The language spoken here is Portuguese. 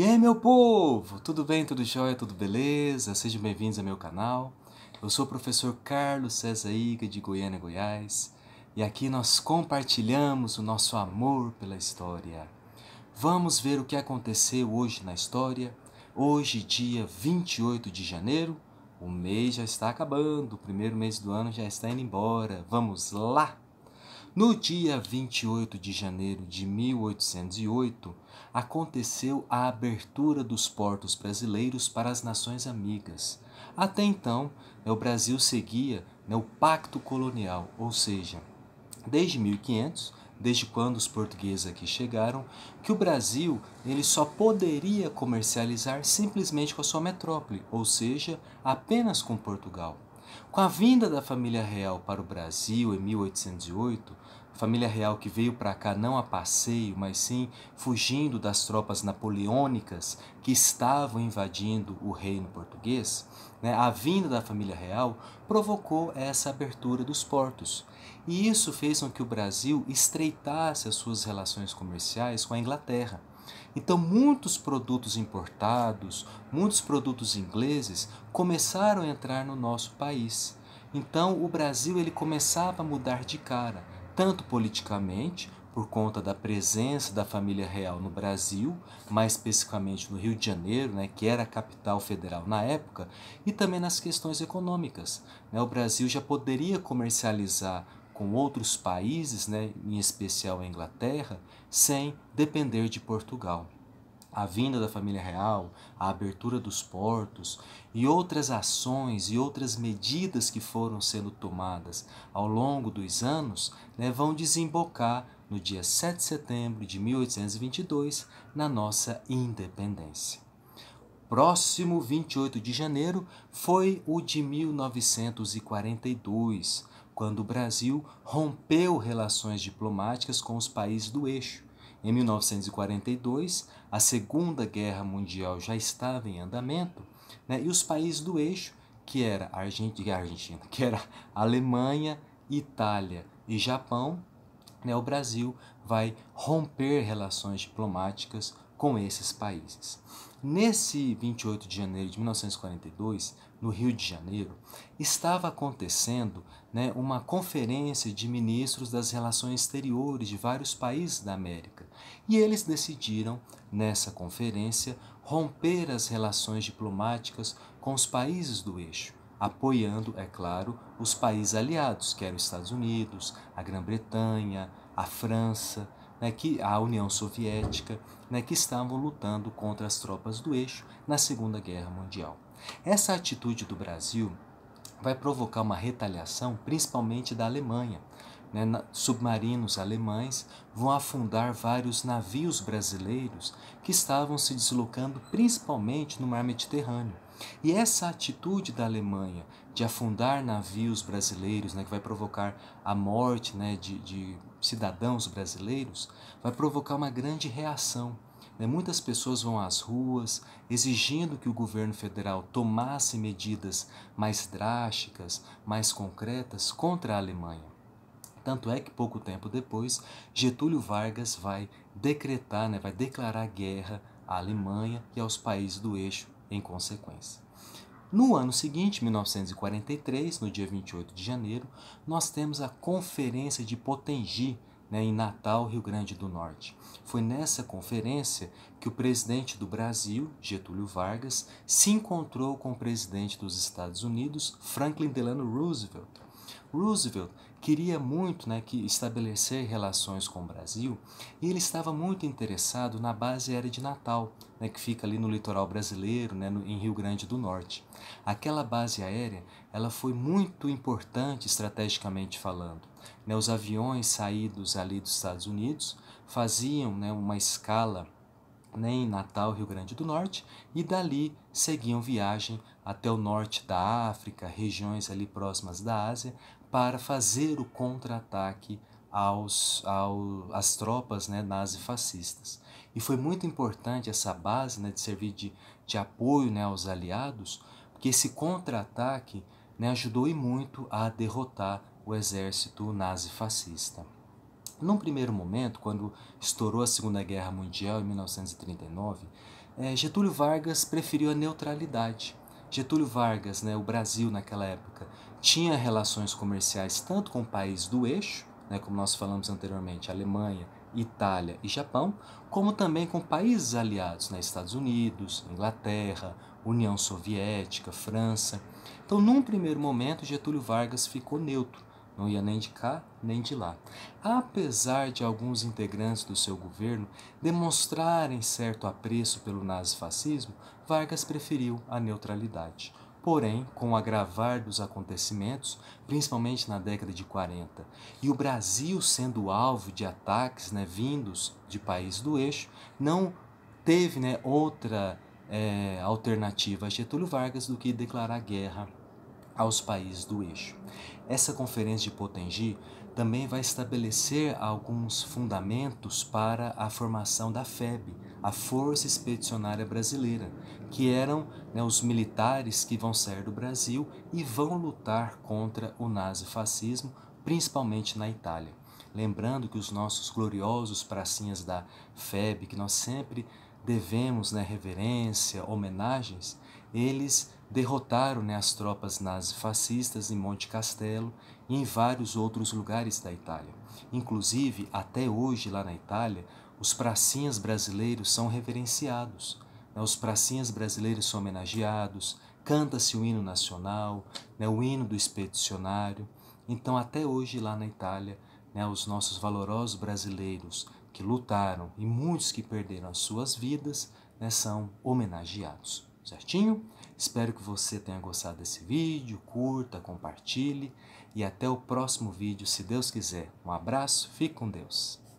E aí, meu povo! Tudo bem, tudo jóia, tudo beleza? Sejam bem-vindos ao meu canal. Eu sou o professor Carlos César Iga, de Goiânia, Goiás, e aqui nós compartilhamos o nosso amor pela história. Vamos ver o que aconteceu hoje na história. Hoje, dia 28 de janeiro, o mês já está acabando, o primeiro mês do ano já está indo embora. Vamos lá! No dia 28 de janeiro de 1808, aconteceu a abertura dos portos brasileiros para as nações amigas. Até então, o Brasil seguia né, o pacto colonial, ou seja, desde 1500, desde quando os portugueses aqui chegaram, que o Brasil ele só poderia comercializar simplesmente com a sua metrópole, ou seja, apenas com Portugal. Com a vinda da família real para o Brasil em 1808, família real que veio para cá não a passeio, mas sim fugindo das tropas napoleônicas que estavam invadindo o reino português, né, a vinda da família real provocou essa abertura dos portos. E isso fez com que o Brasil estreitasse as suas relações comerciais com a Inglaterra. Então, muitos produtos importados, muitos produtos ingleses começaram a entrar no nosso país. Então, o Brasil ele começava a mudar de cara, tanto politicamente, por conta da presença da família real no Brasil, mais especificamente no Rio de Janeiro, né, que era a capital federal na época, e também nas questões econômicas. Né? O Brasil já poderia comercializar com outros países, né, em especial a Inglaterra, sem depender de Portugal. A vinda da família real, a abertura dos portos e outras ações e outras medidas que foram sendo tomadas ao longo dos anos né, vão desembocar no dia 7 de setembro de 1822 na nossa independência próximo 28 de janeiro foi o de 1942, quando o Brasil rompeu relações diplomáticas com os países do eixo. Em 1942, a Segunda Guerra Mundial já estava em andamento né, e os países do eixo, que era a Argentina, que era Alemanha, Itália e Japão, né, o Brasil vai romper relações diplomáticas com esses países. Nesse 28 de janeiro de 1942, no Rio de Janeiro, estava acontecendo né, uma conferência de ministros das relações exteriores de vários países da América. E eles decidiram, nessa conferência, romper as relações diplomáticas com os países do eixo, apoiando, é claro, os países aliados, que eram os Estados Unidos, a Grã-Bretanha, a França né, que a União Soviética, né, que estavam lutando contra as tropas do eixo na Segunda Guerra Mundial. Essa atitude do Brasil vai provocar uma retaliação, principalmente da Alemanha. Né, submarinos alemães vão afundar vários navios brasileiros que estavam se deslocando principalmente no mar Mediterrâneo. E essa atitude da Alemanha de afundar navios brasileiros, né, que vai provocar a morte né, de, de cidadãos brasileiros, vai provocar uma grande reação. Né? Muitas pessoas vão às ruas exigindo que o governo federal tomasse medidas mais drásticas, mais concretas contra a Alemanha. Tanto é que pouco tempo depois, Getúlio Vargas vai decretar, né, vai declarar guerra à Alemanha e aos países do eixo em consequência. No ano seguinte, 1943, no dia 28 de janeiro, nós temos a Conferência de Potengi, né, em Natal, Rio Grande do Norte. Foi nessa conferência que o presidente do Brasil, Getúlio Vargas, se encontrou com o presidente dos Estados Unidos, Franklin Delano Roosevelt. Roosevelt queria muito né, que estabelecer relações com o Brasil e ele estava muito interessado na base aérea de Natal, né, que fica ali no litoral brasileiro, né, no, em Rio Grande do Norte. Aquela base aérea ela foi muito importante estrategicamente falando. Né, os aviões saídos ali dos Estados Unidos faziam né, uma escala em Natal, Rio Grande do Norte, e dali seguiam viagem até o norte da África, regiões ali próximas da Ásia, para fazer o contra-ataque aos, às tropas né, nazi-fascistas. E foi muito importante essa base né, de servir de, de apoio né, aos aliados, porque esse contra-ataque né, ajudou e muito a derrotar o exército nazi-fascista. Num primeiro momento, quando estourou a Segunda Guerra Mundial em 1939, eh, Getúlio Vargas preferiu a neutralidade. Getúlio Vargas, né, o Brasil naquela época, tinha relações comerciais tanto com o país do eixo, né, como nós falamos anteriormente, Alemanha, Itália e Japão, como também com países aliados, né, Estados Unidos, Inglaterra, União Soviética, França. Então, num primeiro momento, Getúlio Vargas ficou neutro não ia nem de cá nem de lá. Apesar de alguns integrantes do seu governo demonstrarem certo apreço pelo nazifascismo, Vargas preferiu a neutralidade. Porém, com o agravar dos acontecimentos, principalmente na década de 40, e o Brasil sendo alvo de ataques né, vindos de países do eixo, não teve né, outra é, alternativa a Getúlio Vargas do que declarar guerra aos países do eixo. Essa conferência de Potengi também vai estabelecer alguns fundamentos para a formação da FEB, a Força Expedicionária Brasileira, que eram né, os militares que vão sair do Brasil e vão lutar contra o nazifascismo, principalmente na Itália. Lembrando que os nossos gloriosos pracinhas da FEB, que nós sempre devemos né, reverência, homenagens, eles derrotaram né, as tropas nazifascistas em Monte Castelo e em vários outros lugares da Itália. Inclusive, até hoje lá na Itália, os pracinhas brasileiros são reverenciados. Né, os pracinhas brasileiros são homenageados, canta-se o hino nacional, né, o hino do expedicionário. Então, até hoje lá na Itália, né, os nossos valorosos brasileiros que lutaram e muitos que perderam as suas vidas né, são homenageados certinho? Espero que você tenha gostado desse vídeo, curta, compartilhe e até o próximo vídeo, se Deus quiser. Um abraço, fique com Deus.